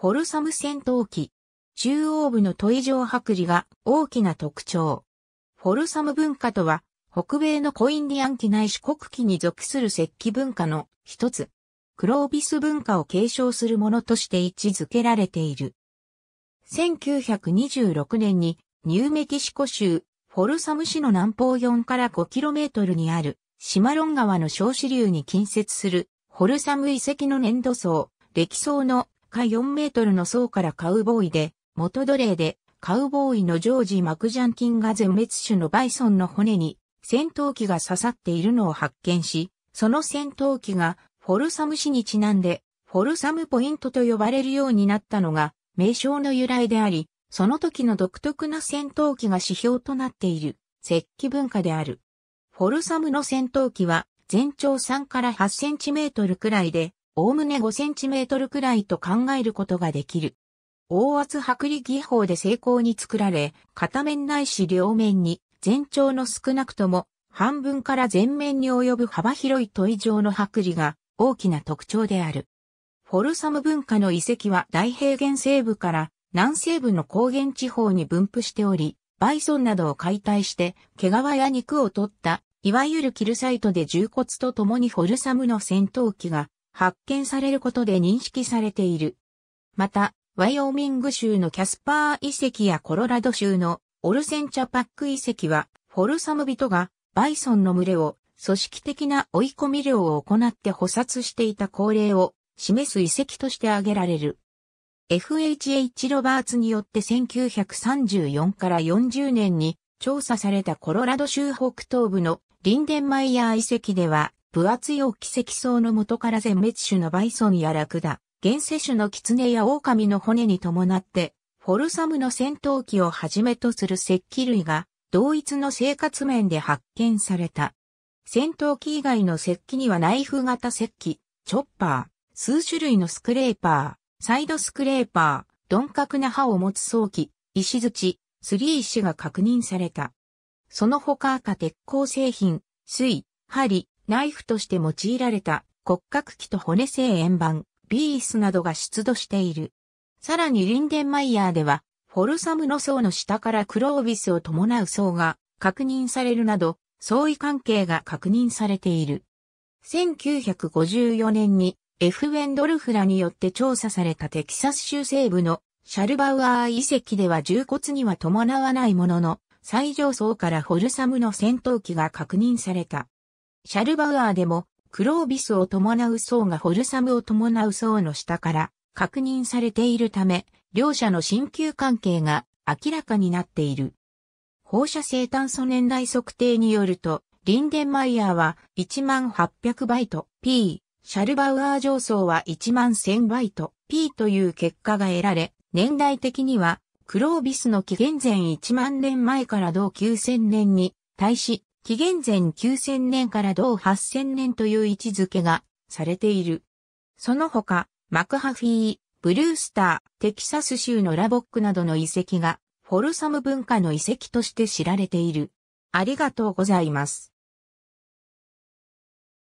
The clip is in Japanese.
フォルサム戦闘機。中央部のトイ城剥離が大きな特徴。フォルサム文化とは、北米のコインディアン機内四国機に属する石器文化の一つ。クロービス文化を継承するものとして位置づけられている。1926年にニューメキシコ州フォルサム市の南方4から 5km にあるシマロン川の小支流に近接するフォルサム遺跡の粘土層、歴層の下4メートルの層からカウボーイで、元奴隷で、カウボーイのジョージ・マクジャンキンが全滅種のバイソンの骨に戦闘機が刺さっているのを発見し、その戦闘機がフォルサム市にちなんで、フォルサムポイントと呼ばれるようになったのが名称の由来であり、その時の独特な戦闘機が指標となっている石器文化である。フォルサムの戦闘機は全長3から8センチメートルくらいで、おおむね5センチメートルくらいと考えることができる。大圧剥離技法で成功に作られ、片面ないし両面に、全長の少なくとも、半分から全面に及ぶ幅広い問い状の剥離が大きな特徴である。フォルサム文化の遺跡は大平原西部から南西部の高原地方に分布しており、バイソンなどを解体して、毛皮や肉を取った、いわゆるキルサイトで重骨と共にフォルサムの戦闘機が発見されることで認識されている。また、ワイオミング州のキャスパー遺跡やコロラド州のオルセンチャパック遺跡は、フォルサム人がバイソンの群れを組織的な追い込み量を行って捕殺していた恒例を示す遺跡として挙げられる。FHH ロバーツによって1934から40年に調査されたコロラド州北東部のリンデンマイヤー遺跡では分厚い大きセ層の元から全滅種のバイソンやラクダ、原生種のキツネや狼の骨に伴って、フォルサムの戦闘機をはじめとする石器類が、同一の生活面で発見された。戦闘機以外の石器にはナイフ型石器、チョッパー、数種類のスクレーパー、サイドスクレーパー、鈍角な刃を持つ装器、石槌、リー石が確認された。その他赤鉄鋼製品、水、針、ナイフとして用いられた骨格器と骨製円盤、ビースなどが出土している。さらにリンデンマイヤーでは、フォルサムの層の下からクロービスを伴う層が確認されるなど、相違関係が確認されている。1954年に F. ウェンドルフらによって調査されたテキサス州西部のシャルバウアー遺跡では重骨には伴わないものの、最上層からフォルサムの戦闘機が確認された。シャルバウアーでも、クロービスを伴う層がホルサムを伴う層の下から確認されているため、両者の新級関係が明らかになっている。放射性炭素年代測定によると、リンデンマイヤーは1800バイト P、シャルバウアー上層は11000バイト P という結果が得られ、年代的にはクロービスの紀元前1万年前から同9000年に対し、紀元前9000年から同8000年という位置づけがされている。その他、マクハフィー、ブルースター、テキサス州のラボックなどの遺跡が、フォルサム文化の遺跡として知られている。ありがとうございます。